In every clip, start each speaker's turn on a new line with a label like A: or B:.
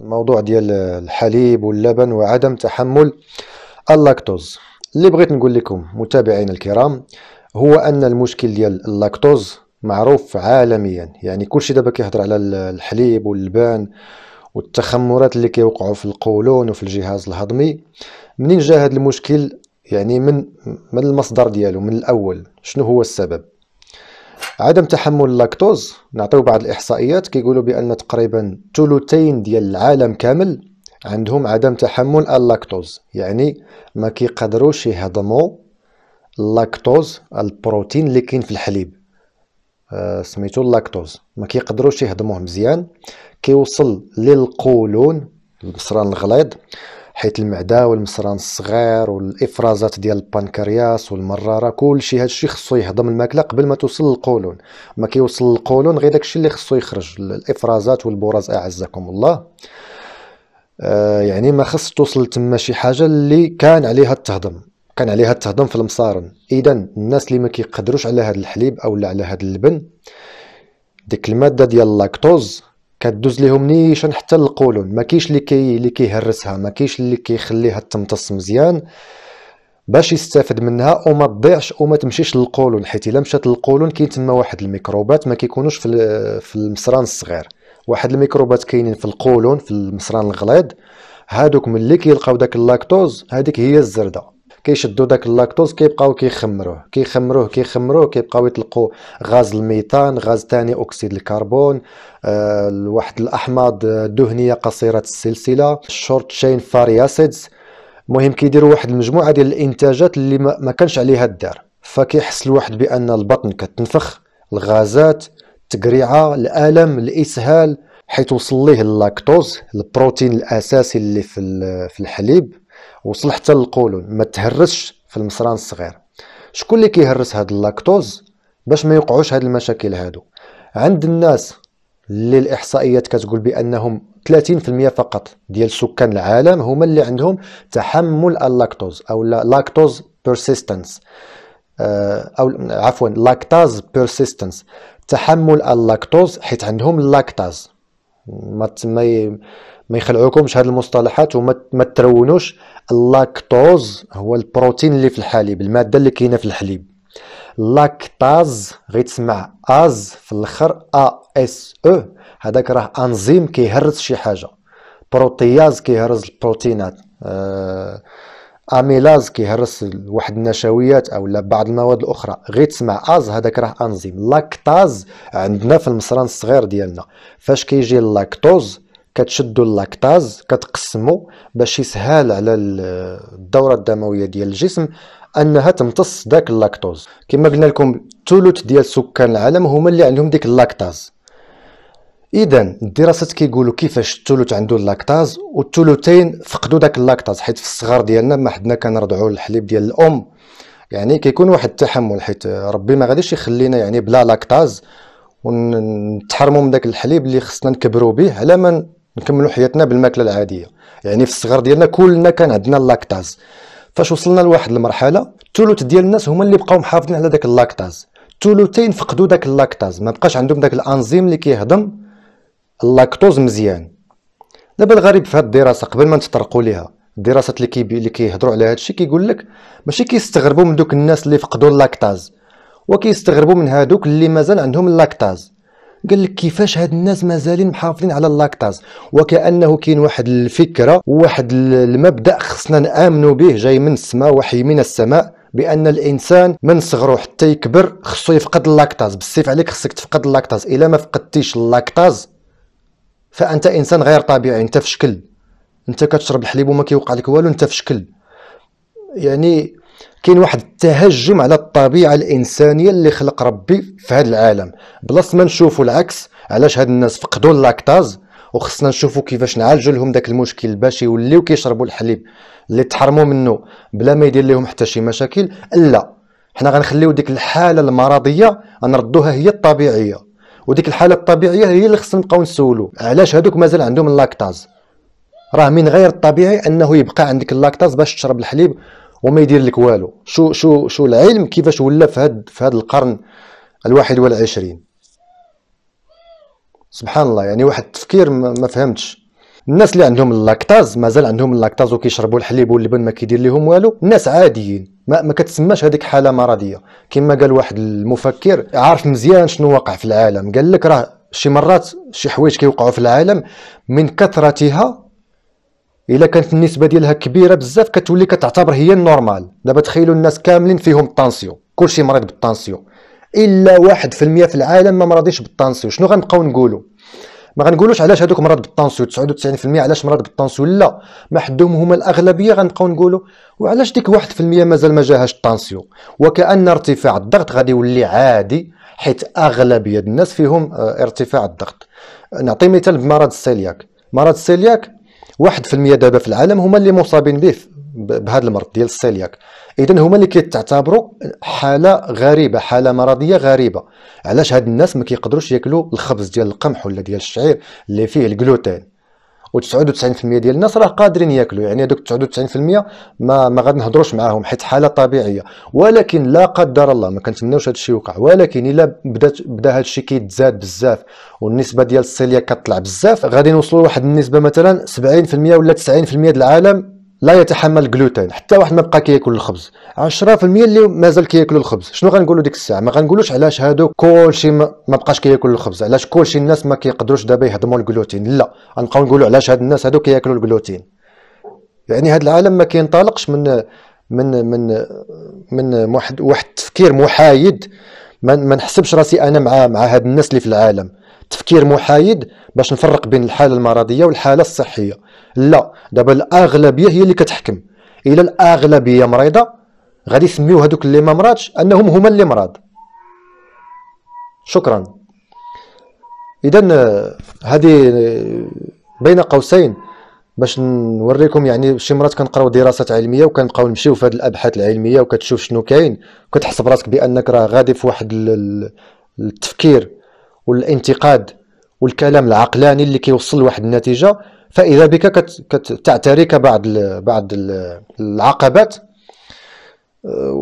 A: الموضوع ديال الحليب واللبن وعدم تحمل اللاكتوز اللي بغيت نقول لكم متابعينا الكرام هو ان المشكل ديال اللاكتوز معروف عالميا يعني كلشي دابا كيهضر على الحليب واللبان والتخمرات اللي كيوقعوا في القولون وفي الجهاز الهضمي منين جا هذا المشكل يعني من من المصدر ديالو من الاول شنو هو السبب عدم تحمل اللاكتوز نعطيو بعض الاحصائيات كيقولوا بان تقريبا ثلثين ديال العالم كامل عندهم عدم تحمل اللاكتوز يعني ما كيقدروش يهضموا اللاكتوز البروتين اللي كاين في الحليب آه سميتو اللاكتوز ما كيقدروش يهضموه مزيان كيوصل للقولون البصران الغليظ حيت المعده والمصران الصغير والافرازات ديال البنكرياس والمراره كلشي هادشي خصو يهضم الماكله قبل ما توصل للقولون ما كيوصل للقولون غير داكشي اللي خصو يخرج الافرازات والبراز اعزكم الله آه يعني ما خص توصل تما شي حاجه اللي كان عليها التهضم كان عليها التهضم في المصارن اذا الناس اللي ما كيقدروش على هذا الحليب أو على هذا اللبن ديك الماده ديال اللاكتوز كدوز ليهم نيشان حتى للقولون ما كاينش اللي كي اللي كيهرسها ما كاينش اللي كيخليها تمتص مزيان باش يستافد منها وما تضيعش وما تمشيش للقولون حيت الا مشات للقولون كاين تما واحد الميكروبات ما كيكونوش في في المصران الصغير واحد الميكروبات كاينين في القولون في المصران الغليظ هادوك ملي كيلقاو داك اللاكتوز هذيك هي الزرده كيشدوا داك اللاكتوز كيبقاو كيخمروه كيخمروه كيخمروه كيبقاو يطلقوا غاز الميثان غاز ثاني اكسيد الكربون آه واحد الاحماض آه، دهنيه قصيره السلسله شورت شين فاري اسيدز المهم كيديروا واحد المجموعه ديال الانتاجات اللي ما كانش عليها الدار فكيحس الواحد بان البطن كتنفخ الغازات التقريعه الالم الاسهال حيت وصل ليه اللاكتوز البروتين الاساسي اللي في الحليب وصل حتى للقولون ما تهرسش في المصران الصغير شكون اللي كيهرس هاد اللاكتوز باش ما يوقعوش هاد المشاكل هادو عند الناس اللي الاحصائيات كتقول بانهم 30% فقط ديال سكان العالم هما اللي عندهم تحمل اللاكتوز او لاكتوز بيرسيستنس آه، او عفوا لاكتاز بيرسيستنس تحمل اللاكتوز حيت عندهم اللاكتاز ما ما يخلعوكمش هاد المصطلحات وما ما ترونوش اللاكتوز هو البروتين اللي في الحليب الماده اللي كاينه في الحليب لاكتاز غيتسمع از في الاخر ا اس او هذاك راه انزيم كيهرس شي حاجه بروتياز كيهرس البروتينات آه، اميلاز كيهرس واحد النشويات او لا بعض المواد الاخرى غير تسمع از هذاك راه انزيم لاكتاز عندنا في المصران الصغير ديالنا فاش كيجي اللاكتوز كتشدوا اللاكتاز كتقسموا باش يسهل على الدوره الدمويه ديال الجسم انها تمتص داك اللاكتوز كما قلنا لكم ثلث ديال سكان العالم هما اللي عندهم ديك اللاكتاز اذا الدراسات كيقولوا كيفاش الثلث عنده اللاكتاز والثلثين فقدوا داك اللاكتاز حيت في الصغر ديالنا ما حدنا كنرضعوا الحليب ديال الام يعني كيكون واحد التحمل حيت ربي ما غاديش يخلينا يعني بلا لاكتاز ونتحرموا من داك الحليب اللي خصنا نكبروا به على ما نكملوا حياتنا بالماكله العاديه يعني في الصغر ديالنا كلنا كان عندنا اللاكتاز فاش وصلنا لواحد المرحله الثلث ديال الناس هما اللي بقاو محافظين على داك اللاكتاز الثلثين فقدوا داك اللاكتاز ما بقاش عندهم داك الانزيم اللي كيهضم اللاكتوز مزيان دابا الغريب في هذه الدراسه قبل ما نتطرقوا ليها الدراسات اللي كيبي اللي كيهضروا على هذا الشيء كيقول لك ماشي كيستغربوا من دوك الناس اللي فقدوا اللاكتاز وكيستغربوا من هادوك اللي مازال عندهم اللاكتاز قال لك كيفاش هاد الناس مازالين محافظين على اللاكتاز وكانه كاين واحد الفكره وواحد المبدا خصنا نامنوا به جاي من السماء وحي من السماء بان الانسان من صغرو حتى يكبر خصو يفقد اللاكتاز بالسيف عليك خصك تفقد اللاكتاز الا ما فقدتيش اللاكتاز فانت انسان غير طبيعي انت في شكل انت كتشرب الحليب وما كيوقع لك والو انت في شكل يعني كاين واحد التهجم على الطبيعه الانسانيه اللي خلق ربي في هذا العالم بلاص ما نشوفوا العكس علاش هاد الناس فقدوا اللاكتاز وخصنا نشوفوا كيفاش نعالجوا لهم داك المشكل باش يوليو كيشربوا الحليب اللي تحرموا منه بلا ما يدير لهم حتى شي مشاكل لا حنا غنخليو ديك الحاله المرضيه غنردوها هي الطبيعيه وديك الحاله الطبيعيه هي اللي خصنا نبقاو نسولو علاش هادوك مازال عندهم اللاكتاز راه من غير الطبيعي انه يبقى عندك اللاكتاز باش تشرب الحليب وما يدير لك والو شو شو شو العلم كيفاش ولا في هذا في هذا القرن الواحد والعشرين سبحان الله يعني واحد التفكير ما فهمتش الناس اللي عندهم اللاكتاز مازال عندهم اللاكتاز وكيشربوا الحليب واللبن ما كيدير لهم والو الناس عاديين ما, ما كتسماش هذيك حاله مرضيه كما قال واحد المفكر عارف مزيان شنو واقع في العالم قال لك راه شي مرات شي حوايج كيوقعوا في العالم من كثرتها الا كانت النسبه ديالها كبيره بزاف كتولي كتعتبر هي النورمال دابا تخيلوا الناس كاملين فيهم الطانسيو كلشي مريض بالطانسيو الا واحد في المية في العالم ما مرضيش بالطانسيو شنو غنبقاو نقولوا ما غنقولوش علاش هذوك مرض بالطانسيو 99% علاش مرض بالطانسيو لا ما حدهم هما الاغلبيه غنبقاو نقولوا وعلاش ديك 1% مازال ما جاهاش الطانسيو وكان ارتفاع الضغط غادي يولي عادي حيت اغلبيه الناس فيهم آه، ارتفاع الضغط نعطي مثال بمرض السيلياك مرض السيلياك واحد في المئة دابا في العالم هما اللي مصابين به بهذا المرض ديال السيلياك اذا هما اللي كيتعتبروا حاله غريبه حاله مرضيه غريبه علاش هاد الناس ما كيقدروش ياكلوا الخبز ديال القمح ولا ديال الشعير اللي فيه الجلوتين و99% ديال الناس راه قادرين ياكلوا يعني هذوك 99% ما ما غادي نهضروش معاهم حيت حاله طبيعيه ولكن لا قدر الله ما كنتمناوش هذا الشيء يوقع ولكن الا بدات بدا هذا الشيء كيتزاد بزاف والنسبه ديال السيليا كتطلع بزاف غادي نوصلوا لواحد النسبه مثلا 70% ولا 90% ديال العالم لا يتحمل جلوتين حتى واحد ما بقى كياكل الخبز 10% اللي مازال كياكلوا الخبز شنو غنقولوا ديك الساعه ما غنقولوش علاش هادو كلشي ما بقاش كياكل الخبز علاش كلشي الناس ما كيقدروش دابا يهضموا الجلوتين لا غنبقاو نقولوا علاش هاد الناس هادو كياكلوا الجلوتين يعني هاد العالم ما كينطلقش من من من من واحد واحد التفكير محايد ما نحسبش راسي انا مع مع هاد الناس اللي في العالم تفكير محايد باش نفرق بين الحاله المرضيه والحاله الصحيه لا دابا الاغلبيه هي اللي كتحكم الى الاغلبيه مريضه غادي يسميو هذوك اللي ما مرضش انهم هما اللي مرض شكرا اذا هذه بين قوسين باش نوريكم يعني شي مرات كنقراو دراسات علميه وكنبقاو نمشيو في هذه الابحاث العلميه وكتشوف شنو كاين وكتحس براسك بانك راه غادي في واحد التفكير والانتقاد والكلام العقلاني اللي كيوصل لواحد النتيجه فاذا بك كتعتري كبعض بعض العقبات آه،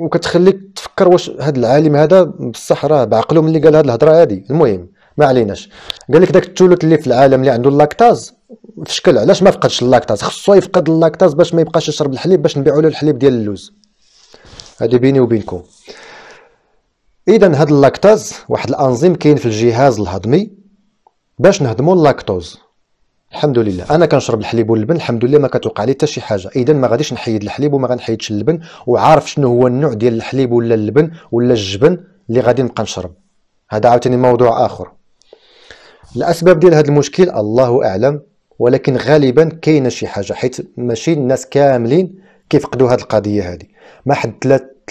A: وكتخليك تفكر واش هذا العالم هذا بصح راه بعقله ملي قال هذه الهضره هذه المهم ما عليناش قال لك داك الثلث اللي في العالم اللي عنده اللاكتاز في شكل علاش ما فقدش اللاكتاز خصو يفقد اللاكتاز باش ما يبقاش يشرب الحليب باش نبيعوا له الحليب ديال اللوز هذه بيني وبينكم اذا هاد اللاكتاز واحد الانزيم كاين في الجهاز الهضمي باش نهضموا اللاكتوز الحمد لله انا كنشرب الحليب واللبن الحمد لله ما كتوقع لي حتى شي حاجه اذا ما غاديش نحيد الحليب وما غنحيدش اللبن وعارف شنو هو النوع ديال الحليب ولا اللبن ولا الجبن اللي غادي نبقى نشرب هذا عاوتاني موضوع اخر الاسباب ديال هذا المشكل الله اعلم ولكن غالبا كاينه شي حاجه حيت ماشي الناس كاملين كيفقدوا هذه القضيه هذه ما حد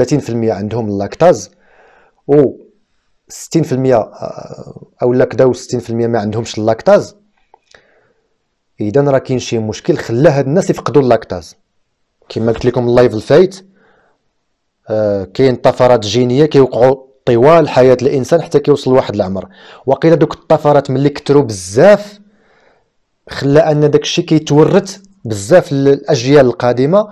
A: 30% عندهم اللاكتاز و 60% او لا كداو 60% ما عندهمش اللاكتاز اذا راه كاين شي مشكل خلى هاد الناس يفقدوا اللاكتاز كما قلت لكم اللايف الفايت آه، كاين طفرات جينيه كيوقعوا طوال حياه الانسان حتى كيوصل لواحد العمر وقيل دوك الطفرات ملي كثروا بزاف خلى ان داك الشيء كيتورث بزاف للاجيال القادمه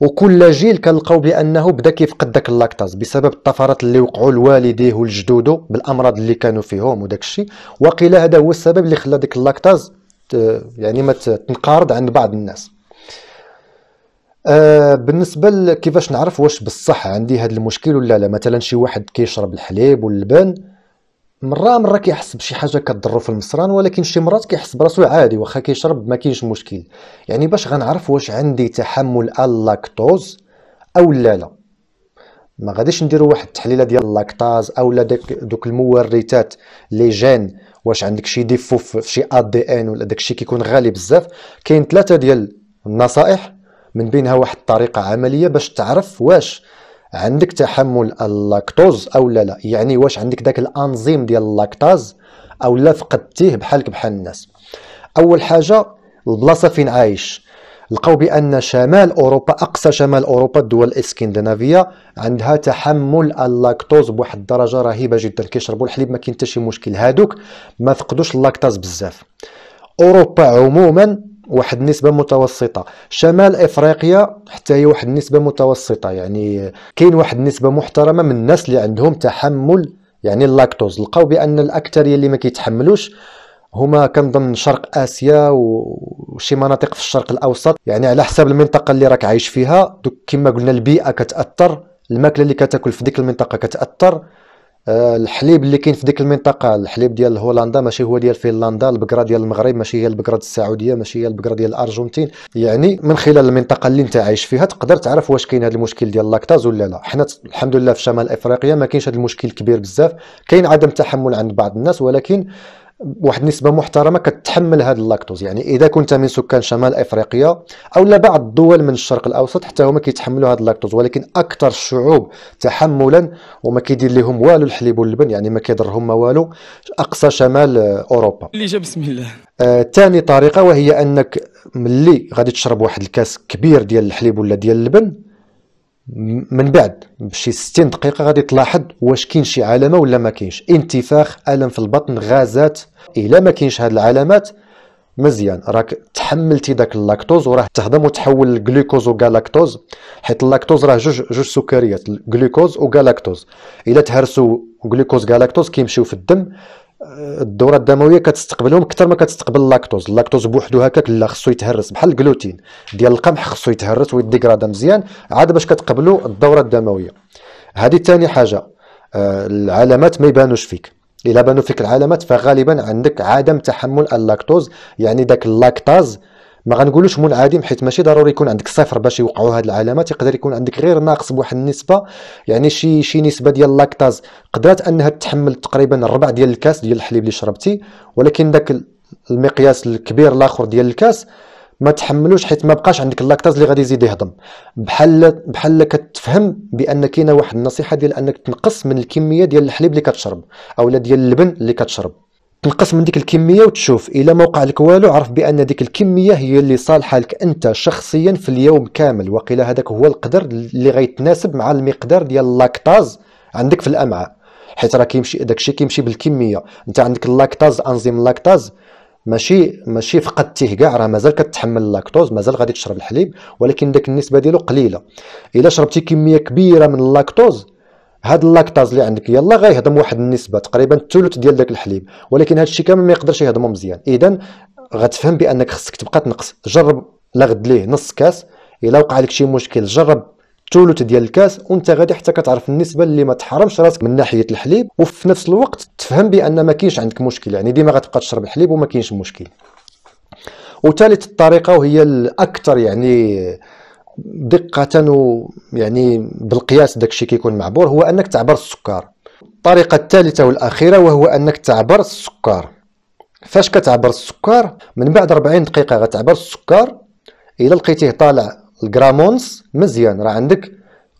A: وكل جيل كنلقاو بانه بدا كيفقد داك اللاكتاز بسبب الطفرات اللي وقعوا لوالديه ولجدوده بالامراض اللي كانوا فيهم وداك الشيء وقيل هذا هو السبب اللي خلى ديك اللاكتاز يعني ما تنقارض عند بعض الناس آه، بالنسبه لكيفاش نعرف واش بصح عندي هذا المشكل ولا لا مثلا شي واحد كيشرب الحليب واللبن مرة مرة كيحس بشي حاجة كضرو في المصران ولكن شي مرات كيحس براسو عادي واخا كيشرب ما كاينش مشكل يعني باش غنعرف واش عندي تحمل اللاكتوز او لا لا ما غاديش نديرو واحد التحليله ديال اللاكتاز اولا دوك المورثات لي جين واش عندك شي ديفو في شي اد دي ان ولا داكشي كيكون غالي بزاف كاين ثلاثه ديال النصائح من بينها واحد الطريقه عمليه باش تعرف واش عندك تحمل اللاكتوز او لا لا يعني واش عندك داك الانزيم ديال اللاكتاز او لا فقدتيه بحالك بحال الناس اول حاجه البلاصه فين عايش لقاو بان شمال اوروبا اقصى شمال اوروبا الدول الاسكندنافيه عندها تحمل اللاكتوز بواحد الدرجه رهيبه جدا كيشربوا الحليب ما كاين حتى شي مشكل هادوك ما فقدوش اللاكتاز بزاف اوروبا عموما واحد النسبه متوسطه شمال افريقيا حتى هي واحد النسبه متوسطه يعني كاين واحد النسبه محترمه من الناس اللي عندهم تحمل يعني اللاكتوز لقاو بان الاكثريه اللي ما كيتحملوش هما كنظن شرق اسيا وشي مناطق في الشرق الاوسط يعني على حساب المنطقه اللي راك عايش فيها دوك كما قلنا البيئه كتاثر الماكله اللي كتاكل في ديك المنطقه كتاثر آه، الحليب اللي كاين في ديك المنطقه الحليب ديال هولندا ماشي هو ديال فنلندا البقره ديال المغرب ماشي هي البقره السعوديه ماشي هي البقره ديال الارجنتين يعني من خلال المنطقه اللي انت عايش فيها تقدر تعرف واش كاين هذا المشكل ديال اللاكتاز ولا لا حنا الحمد لله في شمال افريقيا ما كاينش هذا المشكل كبير بزاف كاين عدم تحمل عند بعض الناس ولكن واحد النسبه محترمه كتحمل هذا اللاكتوز يعني اذا كنت من سكان شمال افريقيا او بعض الدول من الشرق الاوسط حتى هما كيتحملوا هذا اللاكتوز ولكن اكثر الشعوب تحملا وما كيدير لهم والو الحليب واللبن يعني ما كيضرهم ما والو اقصى شمال اوروبا اللي جا بسم الله ثاني آه طريقه وهي انك ملي غادي تشرب واحد الكاس كبير ديال الحليب ولا ديال اللبن من بعد بشي 60 دقيقه غادي تلاحظ واش كاين شي علامه ولا ما كاينش انتفاخ الم في البطن غازات الا ما كاينش هاد العلامات مزيان راك تحملتي داك اللاكتوز وراه تهضم وتحول الجلوكوز وغالاكتوز حيت اللاكتوز راه جوج جوج سكريات الجلوكوز وغالاكتوز الا تهرسوا جلوكوز غالاكتوز كيمشيو في الدم الدوره الدمويه كتستقبلهم اكثر ما كتستقبل اللاكتوز اللاكتوز بوحدو هكاك لا خصو يتهرس بحال الجلوتين ديال القمح خصو يتهرس ويديكرادا مزيان عاد باش كتقبلوا الدوره الدمويه هذه ثاني حاجه آه، العلامات ما يبانوش فيك الا بانوا فيك العلامات فغالبا عندك عدم تحمل اللاكتوز يعني داك اللاكتاز ما غنقولوش منعدم حيت ماشي ضروري يكون عندك صفر باش يوقعوا هاد العلامات يقدر يكون عندك غير ناقص بواحد النسبه يعني شي شي نسبه ديال اللاكتاز قدرات انها تحمل تقريبا الربع ديال الكاس ديال الحليب اللي شربتي ولكن داك المقياس الكبير الاخر ديال الكاس ما تحملوش حيت ما بقاش عندك اللاكتاز اللي غادي يزيد يهضم بحال بحال كتفهم بان كاينه واحد النصيحه ديال انك تنقص من الكميه ديال الحليب اللي كتشرب اولا ديال اللبن اللي كتشرب تنقص من ديك الكميه وتشوف الى ما وقع لك والو عرف بان ديك الكميه هي اللي صالحه لك انت شخصيا في اليوم كامل وقيلا هذاك هو القدر اللي غيتناسب مع المقدار ديال اللاكتاز عندك في الامعاء حيت راه كيمشي داك الشيء كيمشي بالكميه انت عندك اللاكتاز انزيم اللاكتاز ماشي ماشي فقدتيه كاع راه مازال كتحمل اللاكتوز مازال غادي تشرب الحليب ولكن داك النسبه ديالو قليله الا شربتي كميه كبيره من اللاكتوز هاد اللاكتاز اللي عندك يلا غيهضم واحد النسبه تقريبا الثلث ديال داك الحليب ولكن هادشي كامل ما يقدرش يهضمه مزيان اذا غتفهم بانك خصك تبقى تنقص جرب لا غد ليه نص كاس الا وقع لك شي مشكل جرب الثلث ديال الكاس وانت غادي حتى كتعرف النسبه اللي ما تحرمش راسك من ناحيه الحليب وفي نفس الوقت تفهم بان ما كاينش عندك مشكل يعني ديما غتبقى تشرب الحليب وما كاينش مشكل وثالث الطريقه وهي الاكثر يعني دقة ويعني بالقياس داكشي كيكون معبور هو أنك تعبر السكر الطريقة الثالثة والأخيرة وهو أنك تعبر السكر فاش كتعبر السكر من بعد 40 دقيقة غتعبر السكر إلا لقيتيه طالع الجرامونس مزيان راه عندك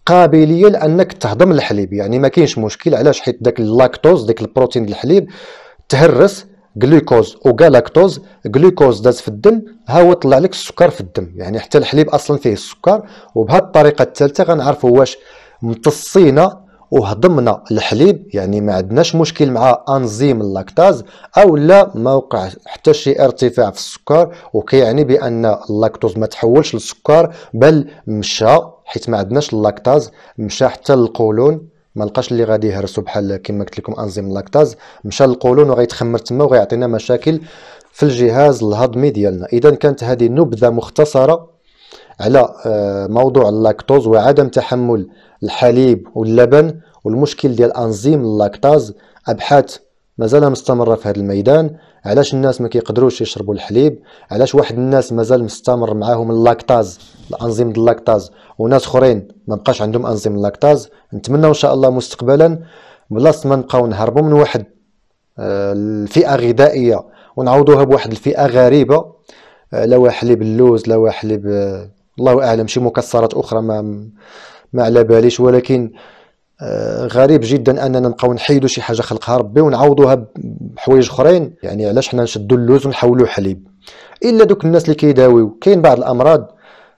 A: قابلية لأنك تهضم الحليب يعني ما كاينش مشكل علاش حيت داك اللاكتوز داك البروتين الحليب تهرس جلوكوز وجلاكتوز جلوكوز داز في الدم ها هو طلع لك السكر في الدم يعني حتى الحليب اصلا فيه السكر وبهذه الطريقه الثالثه غنعرفوا واش امتصينا وهضمنا الحليب يعني ما عندناش مشكل مع انزيم اللاكتاز او لا ما وقع حتى شي ارتفاع في السكر وكيعني بان اللاكتوز ما تحولش للسكر بل مشى حيت ما عندناش اللاكتاز مشى حتى للقولون ما لقاش اللي غادي يهرسو بحال كما قلت لكم انزيم لاكتاز مشى للقولون وغيتخمر تما وغيعطينا مشاكل في الجهاز الهضمي ديالنا اذا كانت هذه نبذه مختصره على آه، موضوع اللاكتوز وعدم تحمل الحليب واللبن والمشكل ديال انزيم اللاكتاز ابحاث مازال مستمرة في هذا الميدان علاش الناس ما كيقدروش يشربوا الحليب علاش واحد الناس مازال مستمر معاهم اللاكتاز الانزيم اللاكتاز وناس اخرين ما بقاش عندهم انزيم اللاكتاز نتمنى ان شاء الله مستقبلا بلاص ما نبقاو نهربوا من واحد آه، الفئه غذائيه ونعوضوها بواحد الفئه غريبه آه، لا حليب اللوز لا حليب آه، الله اعلم شي مكسرات اخرى ما ما على باليش ولكن آه، غريب جدا اننا نبقاو نحيدوا شي حاجه خلقها ربي ونعوضوها بحوايج اخرين يعني علاش حنا نشدوا اللوز ونحولوا حليب الا دوك الناس اللي كيداويو كاين بعض الامراض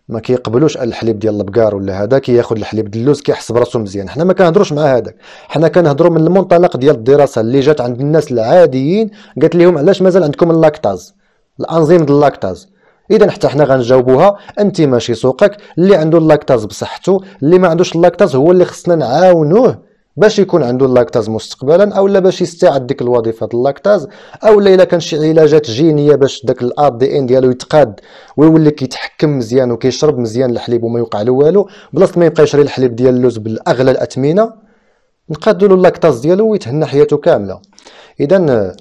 A: ما كيقبلوش الحليب ديال البقار ولا هذا كياخذ الحليب ديال اللوز كيحس براسو مزيان حنا ما كنهضروش مع هذاك حنا كنهضروا من المنطلق ديال الدراسه اللي جات عند الناس العاديين قالت لهم علاش مازال عندكم اللاكتاز الانزيم ديال اللاكتاز اذا حتى حنا غنجاوبوها انت ماشي سوقك اللي عنده اللاكتاز بصحته اللي ما عندوش اللاكتاز هو اللي خصنا نعاونوه باش يكون عنده اللاكتاز مستقبلا اولا باش يستعد ديك الوظيفه ديال اللاكتاز اولا الا كان شي علاجات جينيه باش داك الار دي ان ديالو يتقاد ويولي كيتحكم مزيان وكيشرب مزيان الحليب وما يوقع له والو بلاصه ما يبقى يشري الحليب ديال اللوز بالاغلى الاثمنه نقادوا له اللاكتاز ديالو ويتهنى حياته كامله اذا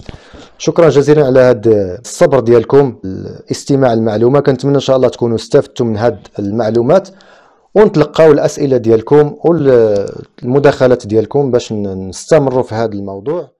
A: شكرا جزيلا على هذا الصبر ديالكم الاستماع المعلومه كنتمنى ان شاء الله تكونوا استفدتوا من هذه المعلومات ونتلقاو الاسئله ديالكم والمداخلات ديالكم باش نستمروا في هذا الموضوع